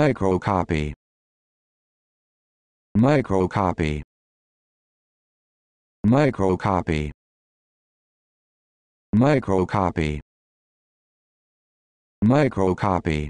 microcopy microcopy microcopy microcopy microcopy